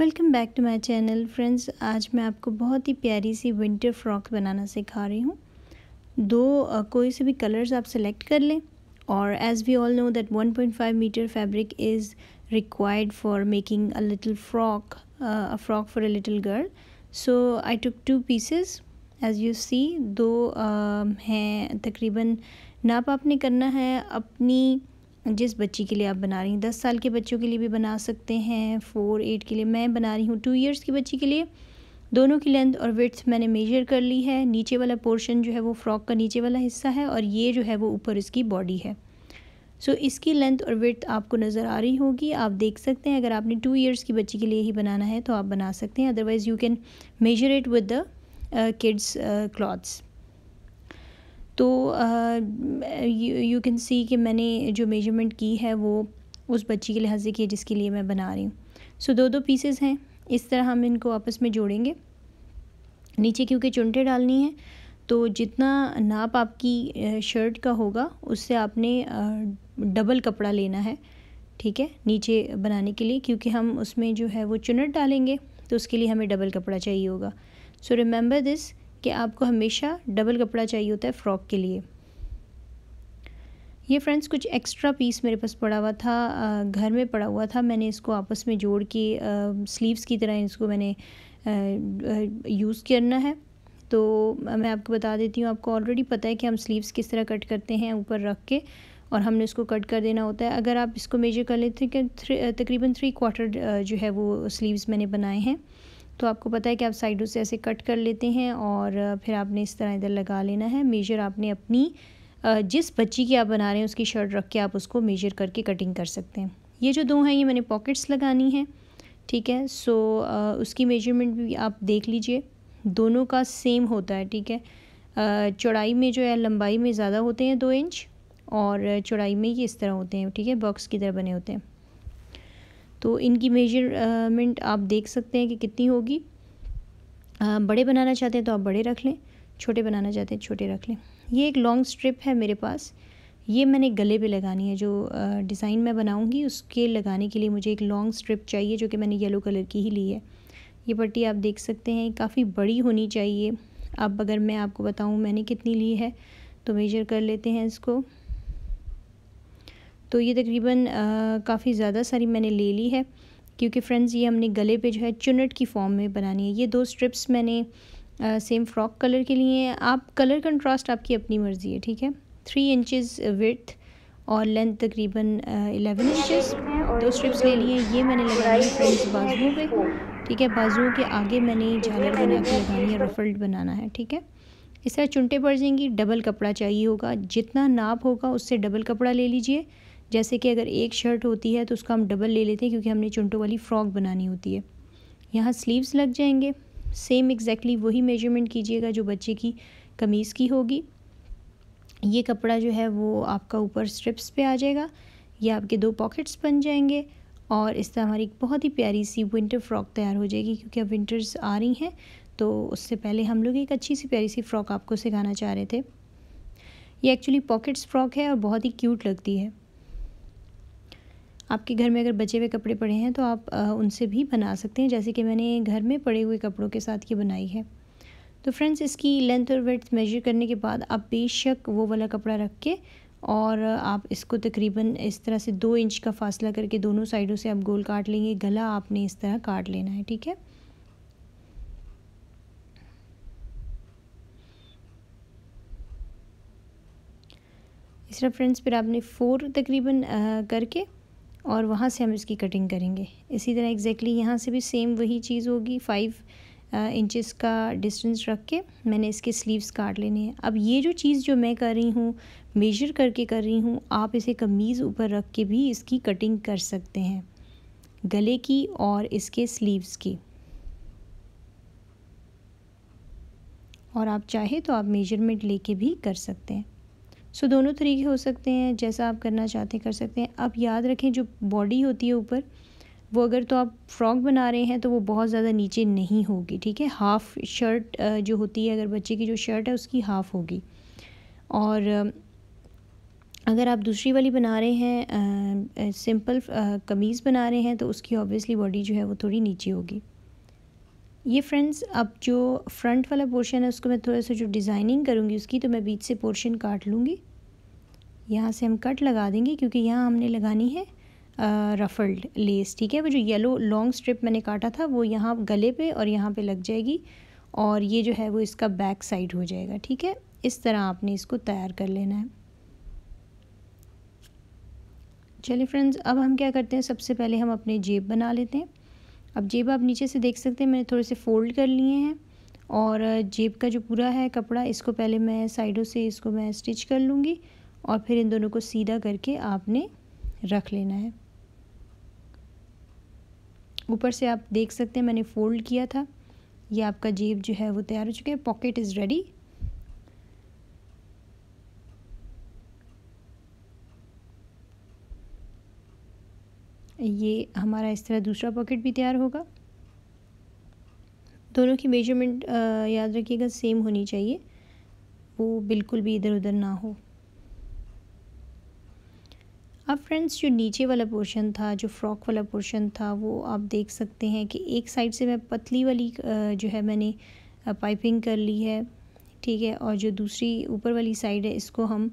welcome back to my channel friends आज मैं आपको बहुत ही प्यारी सी विंटर फ्रॉक बनाना सिखा रही हूँ दो कोई से भी कलर्स आप सेलेक्ट कर लें और as we all know that 1.5 meter fabric is required for making a little frock a frock for a little girl so I took two pieces as you see दो uh, हैं तकरीबन नाप आपने करना है अपनी जिस बच्ची के लिए आप बना रही हैं दस साल के बच्चों के लिए भी बना सकते हैं फोर एट के लिए मैं बना रही हूँ टू ईयर्स की बच्ची के लिए दोनों की लेंथ और विड्थ मैंने मेजर कर ली है नीचे वाला पोर्शन जो है वो फ्रॉक का नीचे वाला हिस्सा है और ये जो है वो ऊपर इसकी बॉडी है सो so, इसकी लेंथ और विड्थ आपको नज़र आ रही होगी आप देख सकते हैं अगर आपने टू ईयर्स की बच्ची के लिए ही बनाना है तो आप बना सकते हैं otherwise you can measure it with the kids clothes तो यू कैन सी कि मैंने जो मेजरमेंट की है वो उस बच्ची के लिहाज से की है जिसके लिए मैं बना रही हूँ सो so, दो दो पीसेस हैं इस तरह हम इनको आपस में जोड़ेंगे नीचे क्योंकि चुनटे डालनी है तो जितना नाप आपकी शर्ट का होगा उससे आपने डबल कपड़ा लेना है ठीक है नीचे बनाने के लिए क्योंकि हम उसमें जो है वो चुनट डालेंगे तो उसके लिए हमें डबल कपड़ा चाहिए होगा सो रिमेंबर दिस कि आपको हमेशा डबल कपड़ा चाहिए होता है फ़्रॉक के लिए ये फ्रेंड्स कुछ एक्स्ट्रा पीस मेरे पास पड़ा हुआ था घर में पड़ा हुआ था मैंने इसको आपस में जोड़ के स्लीव्स की तरह इसको मैंने यूज़ करना है तो मैं आपको बता देती हूँ आपको ऑलरेडी पता है कि हम स्लीव्स किस तरह कट करते हैं ऊपर रख के और हमने उसको कट कर देना होता है अगर आप इसको मेजर कर लेते हैं कि तकरीबन थ्री क्वार्टर जो है वो स्लीव्स मैंने बनाए हैं तो आपको पता है कि आप साइडों से ऐसे कट कर लेते हैं और फिर आपने इस तरह इधर लगा लेना है मेजर आपने अपनी जिस बच्ची की आप बना रहे हैं उसकी शर्ट रख के आप उसको मेजर करके कटिंग कर सकते हैं ये जो दो हैं ये मैंने पॉकेट्स लगानी है ठीक है सो उसकी मेजरमेंट भी आप देख लीजिए दोनों का सेम होता है ठीक है चौड़ाई में जो है लंबाई में ज़्यादा होते हैं दो इंच और चौड़ाई में ये इस तरह होते हैं ठीक है बॉक्स की तरह बने होते हैं तो इनकी मेजरमेंट आप देख सकते हैं कि कितनी होगी बड़े बनाना चाहते हैं तो आप बड़े रख लें छोटे बनाना चाहते हैं तो छोटे रख लें ये एक लॉन्ग स्ट्रिप है मेरे पास ये मैंने गले पे लगानी है जो डिज़ाइन मैं बनाऊंगी उसके लगाने के लिए मुझे एक लॉन्ग स्ट्रिप चाहिए जो कि मैंने येलो कलर की ही ली है ये पट्टी आप देख सकते हैं काफ़ी बड़ी होनी चाहिए अब अगर मैं आपको बताऊँ मैंने कितनी ली है तो मेजर कर लेते हैं इसको तो ये तकरीबन काफ़ी ज़्यादा सारी मैंने ले ली है क्योंकि फ्रेंड्स ये हमने गले पे जो है चुनट की फॉर्म में बनानी है ये दो स्ट्रिप्स मैंने आ, सेम फ्रॉक कलर के लिए हैं आप कलर कंट्रास्ट आपकी अपनी मर्ज़ी है ठीक है थ्री इंचेस विथ और लेंथ तकरीबन एलेवन इंचज़ दो स्ट्रिप्स ले लिए ये मैंने लगाई है फ्रेंड्स बाजुओं पे ठीक है बाजुओं के आगे मैंने झालर बना के लगानी है रफल्ड बनाना है ठीक है इस तरह चुनटे पड़ जाएंगी डबल कपड़ा चाहिए होगा जितना नाप होगा उससे डबल कपड़ा ले लीजिए जैसे कि अगर एक शर्ट होती है तो उसका हम डबल ले लेते हैं क्योंकि हमने चुंटों वाली फ्रॉक बनानी होती है यहाँ स्लीव्स लग जाएंगे सेम एग्जैक्टली exactly वही मेजरमेंट कीजिएगा जो बच्चे की कमीज़ की होगी ये कपड़ा जो है वो आपका ऊपर स्ट्रिप्स पे आ जाएगा ये आपके दो पॉकेट्स बन जाएंगे और इस तरह हमारी बहुत ही प्यारी सी विंटर फ्रॉक तैयार हो जाएगी क्योंकि अब विंटर्स आ रही हैं तो उससे पहले हम लोग एक अच्छी सी प्यारी सी फ़्रॉक आपको सिखाना चाह रहे थे ये एक्चुअली पॉकेट्स फ्रॉक है और बहुत ही क्यूट लगती है आपके घर में अगर बचे हुए कपड़े पड़े हैं तो आप उनसे भी बना सकते हैं जैसे कि मैंने घर में पड़े हुए कपड़ों के साथ ये बनाई है तो फ्रेंड्स इसकी लेंथ और वेथ मेजर करने के बाद आप बेशक वो वाला कपड़ा रख के और आप इसको तकरीबन इस तरह से दो इंच का फासला करके दोनों साइडों से आप गोल काट लेंगे गला आपने इस तरह काट लेना है ठीक है इस तरह फ्रेंड्स फिर आपने फ़ोर तकरीबन करके और वहाँ से हम इसकी कटिंग करेंगे इसी तरह एग्जैक्टली exactly यहाँ से भी सेम वही चीज़ होगी फाइव इंचेस uh, का डिस्टेंस रख के मैंने इसके स्लीव्स काट लेने हैं अब ये जो चीज़ जो मैं कर रही हूँ मेजर करके कर रही हूँ आप इसे कमीज़ ऊपर रख के भी इसकी कटिंग कर सकते हैं गले की और इसके स्लीव्स की और आप चाहे तो आप मेजरमेंट लेके भी कर सकते हैं सो दोनों तरीके हो सकते हैं जैसा आप करना चाहते हैं कर सकते हैं आप याद रखें जो बॉडी होती है ऊपर वो अगर तो आप फ्रॉक बना रहे हैं तो वो बहुत ज़्यादा नीचे नहीं होगी ठीक है हाफ़ शर्ट जो होती है अगर बच्चे की जो शर्ट है उसकी हाफ़ होगी और अगर आप दूसरी वाली बना रहे हैं सिंपल कमीज़ बना रहे हैं तो उसकी ऑब्वियसली बॉडी जो है वो थोड़ी नीचे होगी ये फ्रेंड्स अब जो फ्रंट वाला पोर्शन है उसको मैं थोड़ा सा जो डिज़ाइनिंग करूँगी उसकी तो मैं बीच से पोर्शन काट लूँगी यहाँ से हम कट लगा देंगे क्योंकि यहाँ हमने लगानी है रफ़ल्ड लेस ठीक है वो जो येलो लॉन्ग स्ट्रिप मैंने काटा था वो यहाँ गले पे और यहाँ पे लग जाएगी और ये जो है वो इसका बैक साइड हो जाएगा ठीक है इस तरह आपने इसको तैयार कर लेना है चलिए फ्रेंड्स अब हम क्या करते हैं सबसे पहले हम अपने जेब बना लेते हैं अब जेब आप नीचे से देख सकते हैं मैंने थोड़े से फ़ोल्ड कर लिए हैं और जेब का जो पूरा है कपड़ा इसको पहले मैं साइडों से इसको मैं स्टिच कर लूँगी और फिर इन दोनों को सीधा करके आपने रख लेना है ऊपर से आप देख सकते हैं मैंने फोल्ड किया था ये आपका जेब जो है वो तैयार हो चुका है पॉकेट इज़ रेडी ये हमारा इस तरह दूसरा पॉकेट भी तैयार होगा दोनों की मेजरमेंट याद रखिएगा सेम होनी चाहिए वो बिल्कुल भी इधर उधर ना हो अब फ्रेंड्स जो नीचे वाला पोर्शन था जो फ्रॉक वाला पोर्शन था वो आप देख सकते हैं कि एक साइड से मैं पतली वाली जो है मैंने पाइपिंग कर ली है ठीक है और जो दूसरी ऊपर वाली साइड है इसको हम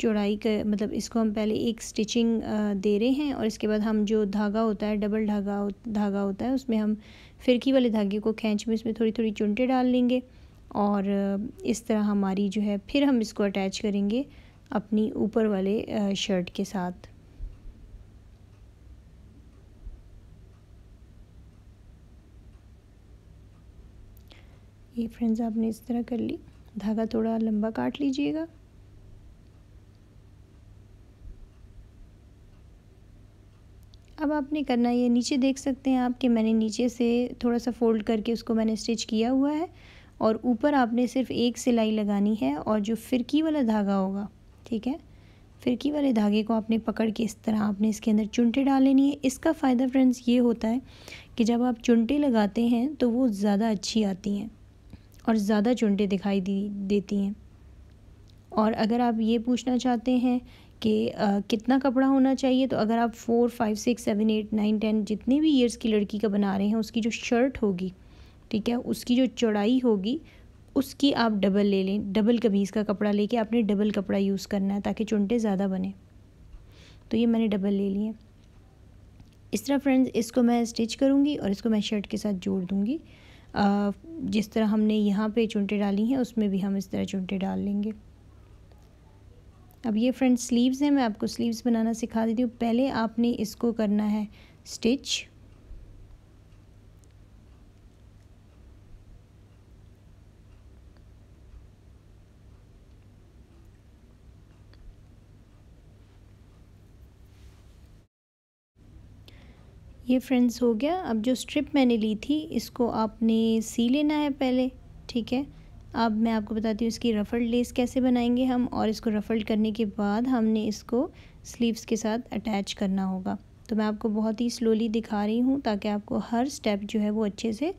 चौड़ाई कर मतलब इसको हम पहले एक स्टिचिंग दे रहे हैं और इसके बाद हम जो धागा होता है डबल धागा धागा होता है उसमें हम फिरकी वाले धागे को खींच में इसमें थोड़ी थोड़ी चुनटे डाल लेंगे और इस तरह हमारी जो है फिर हम इसको अटैच करेंगे अपनी ऊपर वाले शर्ट के साथ ये फ्रेंड्स आपने इस तरह कर ली धागा थोड़ा लंबा काट लीजिएगा अब आपने करना ये नीचे देख सकते हैं आप कि मैंने नीचे से थोड़ा सा फोल्ड करके उसको मैंने स्टिच किया हुआ है और ऊपर आपने सिर्फ एक सिलाई लगानी है और जो फिरकी वाला धागा होगा ठीक है फिरकी वाले धागे को आपने पकड़ के इस तरह आपने इसके अंदर चुनटे डाल लेनी है इसका फ़ायदा फ्रेंड्स ये होता है कि जब आप चुनटे लगाते हैं तो वो ज़्यादा अच्छी आती हैं और ज़्यादा चुनटे दिखाई दी देती हैं और अगर आप ये पूछना चाहते हैं कि आ, कितना कपड़ा होना चाहिए तो अगर आप four five six seven eight nine ten जितने भी ईयर्स की लड़की का बना रहे हैं उसकी जो शर्ट होगी ठीक है उसकी जो चौड़ाई होगी उसकी आप डबल ले लें डबल कमीज़ का कपड़ा लेके आपने डबल कपड़ा यूज़ करना है ताकि चुनटे ज़्यादा बने तो ये मैंने डबल ले लिए इस तरह फ्रेंड्स इसको मैं स्टिच करूँगी और इसको मैं शर्ट के साथ जोड़ दूँगी जिस तरह हमने यहाँ पे चुनटे डाली हैं उसमें भी हम इस तरह चुनटे डाल लेंगे अब ये फ्रेंड्स स्लीव्स हैं मैं आपको स्लीव्स बनाना सिखा देती हूँ पहले आपने इसको करना है स्टिच ये फ्रेंड्स हो गया अब जो स्ट्रिप मैंने ली थी इसको आपने सी लेना है पहले ठीक है अब मैं आपको बताती हूँ इसकी रफल्ड लेस कैसे बनाएंगे हम और इसको रफल्ड करने के बाद हमने इसको स्लीव्स के साथ अटैच करना होगा तो मैं आपको बहुत ही स्लोली दिखा रही हूँ ताकि आपको हर स्टेप जो है वो अच्छे से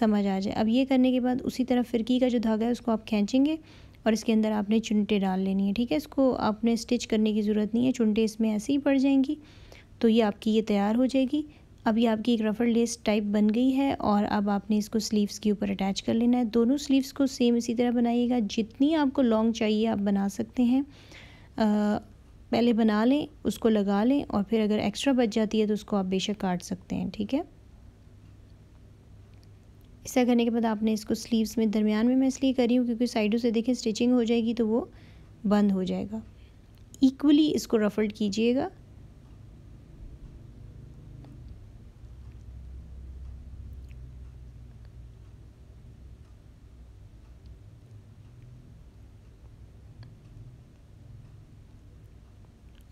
समझ आ जाए अब ये करने के बाद उसी तरह फिरकी का जो धागा है उसको आप खींचेंगे और इसके अंदर आपने चुनटे डाल लेनी है ठीक है इसको आपने स्टिच करने की ज़रूरत नहीं है चुनटे इसमें ऐसे ही पड़ जाएंगी तो ये आपकी ये तैयार हो जाएगी अभी आपकी एक रफल लेस टाइप बन गई है और अब आपने इसको स्लीव्स के ऊपर अटैच कर लेना है दोनों स्लीव्स को सेम इसी तरह बनाइएगा जितनी आपको लॉन्ग चाहिए आप बना सकते हैं आ, पहले बना लें उसको लगा लें और फिर अगर एक्स्ट्रा बच जाती है तो उसको आप बेशक काट सकते हैं ठीक है ऐसा करने के बाद आपने इसको स्लीव्स में दरमियान में मैं इसलिए करी हूँ क्योंकि साइडों से देखें स्टिचिंग हो जाएगी तो वो बंद हो जाएगा इक्वली इसको रफल्ड कीजिएगा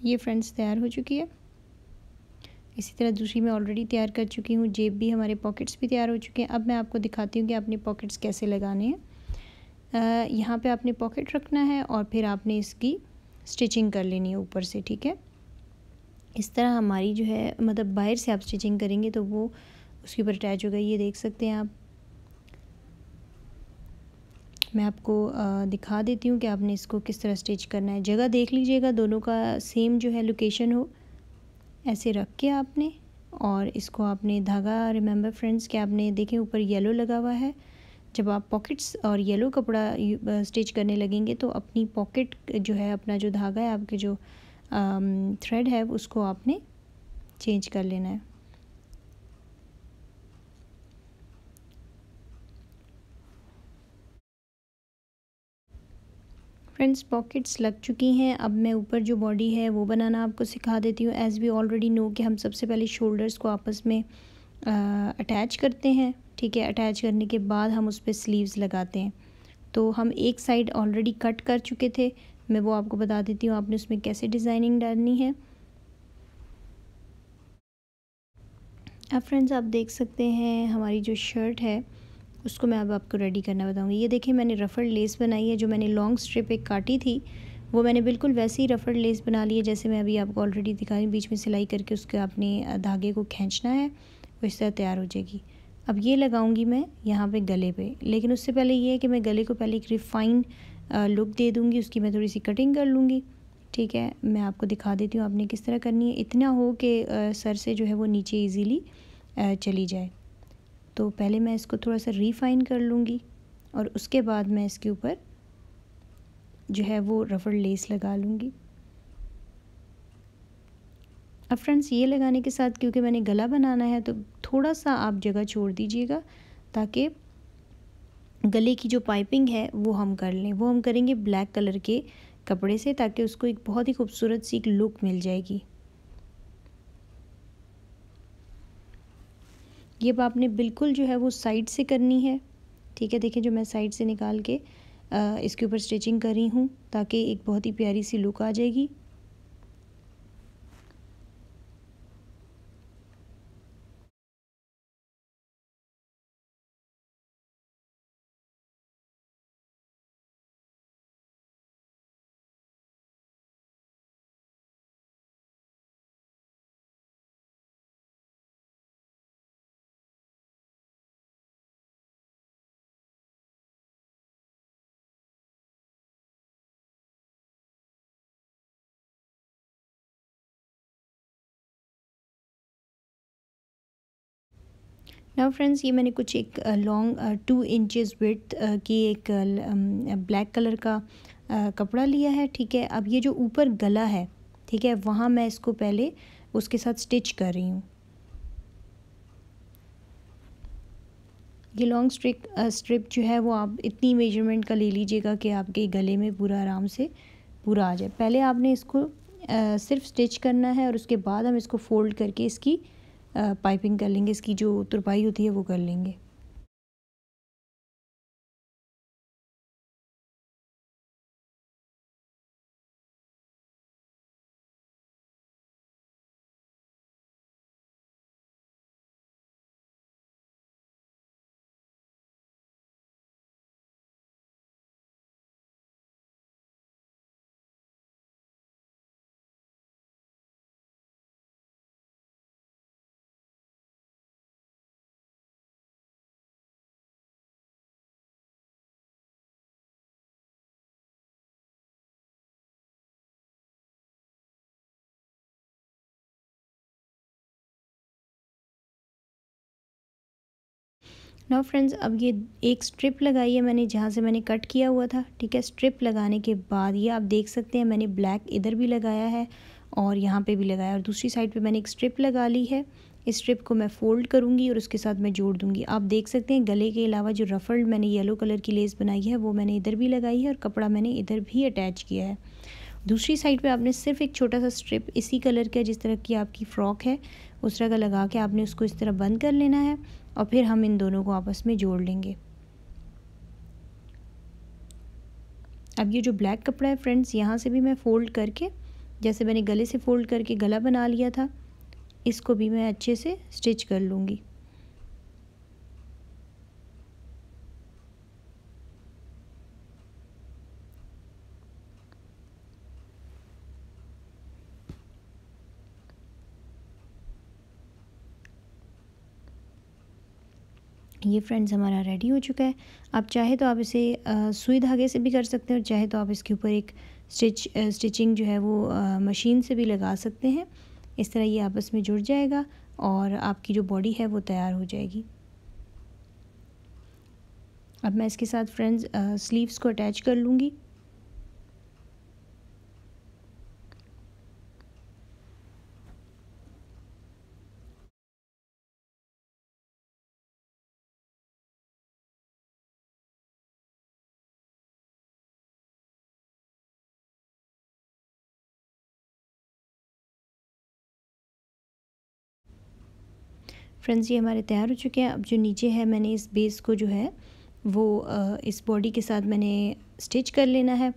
ये फ्रेंड्स तैयार हो चुकी है इसी तरह दूसरी मैं ऑलरेडी तैयार कर चुकी हूँ जेब भी हमारे पॉकेट्स भी तैयार हो चुके हैं अब मैं आपको दिखाती हूँ कि आपने पॉकेट्स कैसे लगाने हैं यहाँ पे आपने पॉकेट रखना है और फिर आपने इसकी स्टिचिंग कर लेनी है ऊपर से ठीक है इस तरह हमारी जो है मतलब बाहर से आप स्टिचिंग करेंगे तो वो उसके ऊपर अटैच होगा ये देख सकते हैं आप मैं आपको दिखा देती हूँ कि आपने इसको किस तरह स्टिच करना है जगह देख लीजिएगा दोनों का सेम जो है लोकेशन हो ऐसे रख के आपने और इसको आपने धागा रिमेंबर फ्रेंड्स कि आपने देखें ऊपर येलो लगा हुआ है जब आप पॉकेट्स और येलो कपड़ा स्टिच करने लगेंगे तो अपनी पॉकेट जो है अपना जो धागा है आपके जो थ्रेड है उसको आपने चेंज कर लेना है फ्रेंड्स पॉकेट्स लग चुकी हैं अब मैं ऊपर जो बॉडी है वो बनाना आपको सिखा देती हूँ एज़ वी ऑलरेडी नो कि हम सबसे पहले शोल्डर्स को आपस में अटैच करते हैं ठीक है अटैच करने के बाद हम उस पर स्लीव्स लगाते हैं तो हम एक साइड ऑलरेडी कट कर चुके थे मैं वो आपको बता देती हूँ आपने उसमें कैसे डिज़ाइनिंग डालनी है अब फ्रेंड्स आप देख सकते हैं हमारी जो शर्ट है उसको मैं अब आपको रेडी करना बताऊँगी ये देखिए मैंने रफड़ लेस बनाई है जो मैंने लॉन्ग स्ट्रिप एक काटी थी वो मैंने बिल्कुल वैसे ही रफड़ लेस बना ली है जैसे मैं अभी आपको ऑलरेडी दिखा रही बीच में सिलाई करके उसके आपने धागे को खींचना है वो इस तरह तैयार हो जाएगी अब ये लगाऊंगी मैं यहाँ पे गले पे लेकिन उससे पहले ये है कि मैं गले को पहले एक रिफाइंड लुक दे दूँगी उसकी मैं थोड़ी सी कटिंग कर लूँगी ठीक है मैं आपको दिखा देती हूँ आपने किस तरह करनी है इतना हो कि सर से जो है वो नीचे ईजीली चली जाए तो पहले मैं इसको थोड़ा सा रिफाइन कर लूँगी और उसके बाद मैं इसके ऊपर जो है वो रफड़ लेस लगा लूँगी अब फ्रेंड्स ये लगाने के साथ क्योंकि मैंने गला बनाना है तो थोड़ा सा आप जगह छोड़ दीजिएगा ताकि गले की जो पाइपिंग है वो हम कर लें वो हम करेंगे ब्लैक कलर के कपड़े से ताकि उसको एक बहुत ही खूबसूरत सी एक लुक मिल जाएगी ये अब आपने बिल्कुल जो है वो साइड से करनी है ठीक है देखिए जो मैं साइड से निकाल के इसके ऊपर स्टिचिंग कर रही हूँ ताकि एक बहुत ही प्यारी सी लुक आ जाएगी ना फ्रेंड्स ये मैंने कुछ एक लॉन्ग टू इंचज़ विथ की एक ब्लैक कलर का कपड़ा लिया है ठीक है अब ये जो ऊपर गला है ठीक है वहाँ मैं इसको पहले उसके साथ स्टिच कर रही हूँ ये लॉन्ग स्ट्रिक स्ट्रिप जो है वो आप इतनी मेजरमेंट का ले लीजिएगा कि आपके गले में पूरा आराम से पूरा आ जाए पहले आपने इसको आ, सिर्फ स्टिच करना है और उसके बाद हम इसको फोल्ड करके इसकी पाइपिंग कर लेंगे इसकी जो तुरपाई होती है वो कर लेंगे नो फ्रेंड्स अब ये एक स्ट्रिप लगाई है मैंने जहाँ से मैंने कट किया हुआ था ठीक है स्ट्रिप लगाने के बाद ये आप देख सकते हैं मैंने ब्लैक इधर भी लगाया है और यहाँ पे भी लगाया और दूसरी साइड पे मैंने एक स्ट्रिप लगा ली है इस स्ट्रिप को मैं फ़ोल्ड करूँगी और उसके साथ मैं जोड़ दूँगी आप देख सकते हैं गले के अलावा जो रफल्ड मैंने येलो कलर की लेस बनाई है वो मैंने इधर भी लगाई है और कपड़ा मैंने इधर भी अटैच किया है दूसरी साइड पे आपने सिर्फ एक छोटा सा स्ट्रिप इसी कलर का जिस तरह की आपकी फ़्रॉक है उस तरह का लगा के आपने उसको इस तरह बंद कर लेना है और फिर हम इन दोनों को आपस में जोड़ लेंगे अब ये जो ब्लैक कपड़ा है फ्रेंड्स यहाँ से भी मैं फ़ोल्ड करके जैसे मैंने गले से फ़ोल्ड करके गला बना लिया था इसको भी मैं अच्छे से स्टिच कर लूँगी ये फ्रेंड्स हमारा रेडी हो चुका है आप चाहे तो आप इसे सुई धागे से भी कर सकते हैं और चाहे तो आप इसके ऊपर एक स्टिच स्टिचिंग जो है वो आ, मशीन से भी लगा सकते हैं इस तरह ये आपस में जुड़ जाएगा और आपकी जो बॉडी है वो तैयार हो जाएगी अब मैं इसके साथ फ्रेंड्स स्लीव्स को अटैच कर लूँगी फ्रेंड्स ये हमारे तैयार हो चुके हैं अब जो नीचे है मैंने इस बेस को जो है वो इस बॉडी के साथ मैंने स्टिच कर लेना है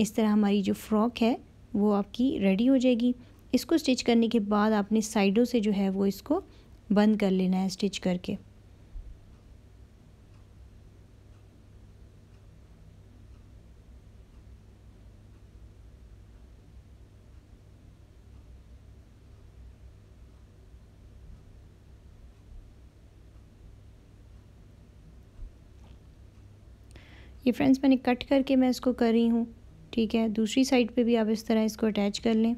इस तरह हमारी जो फ्रॉक है वो आपकी रेडी हो जाएगी इसको स्टिच करने के बाद आपने साइडों से जो है वो इसको बंद कर लेना है स्टिच करके ये फ्रेंड्स मैंने कट करके मैं इसको कर रही हूँ ठीक है दूसरी साइड पे भी आप इस तरह इसको अटैच कर लें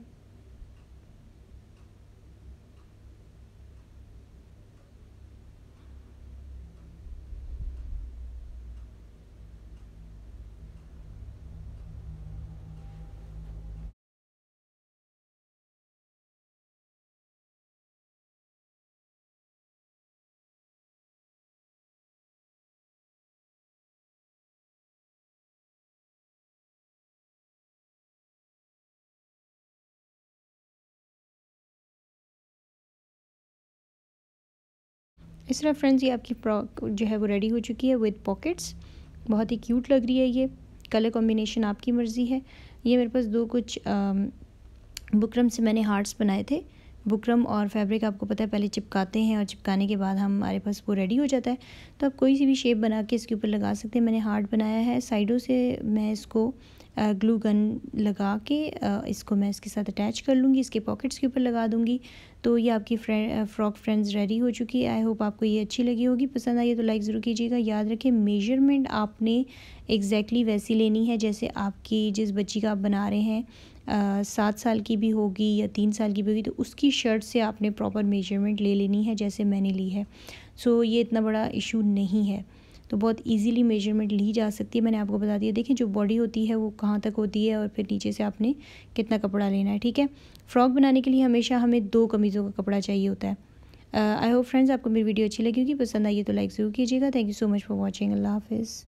इस तरह फ्रेंड्स ये आपकी जो है वो रेडी हो चुकी है विद पॉकेट्स बहुत ही क्यूट लग रही है ये कलर कॉम्बिनेशन आपकी मर्ज़ी है ये मेरे पास दो कुछ बुकरम से मैंने हार्ट्स बनाए थे बुकरम और फैब्रिक आपको पता है पहले चिपकाते हैं और चिपकाने के बाद हमारे पास वो रेडी हो जाता है तो आप कोई सी भी शेप बना के इसके ऊपर लगा सकते हैं मैंने हार्ट बनाया है साइडों से मैं इसको ग्लू गन लगा के इसको मैं इसके साथ अटैच कर लूँगी इसके पॉकेट्स के ऊपर लगा दूँगी तो ये आपकी फ्रेंड फ्रॉक फ्रेंड्स रेडी हो चुकी है आई होप आपको ये अच्छी लगी होगी पसंद आई है तो लाइक ज़रूर कीजिएगा याद रखें मेजरमेंट आपने एग्जैक्टली exactly वैसी लेनी है जैसे आपकी जिस बच्ची का आप बना रहे हैं सात साल की भी होगी या तीन साल की भी होगी तो उसकी शर्ट से आपने प्रॉपर मेजरमेंट ले लेनी है जैसे मैंने ली है सो so, ये इतना बड़ा इशू नहीं है तो बहुत इजीली मेजरमेंट ली जा सकती है मैंने आपको बता दिया देखिए जो बॉडी होती है वो कहाँ तक होती है और फिर नीचे से आपने कितना कपड़ा लेना है ठीक है फ्रॉक बनाने के लिए हमेशा हमें दो कमीज़ों का कपड़ा चाहिए होता है आई होप फ्रेंड्स आपको मेरी वीडियो अच्छी लगी होगी पसंद आई है तो लाइक ज़रूर कीजिएगा thank you so much for watching अल्लाह हाफिज़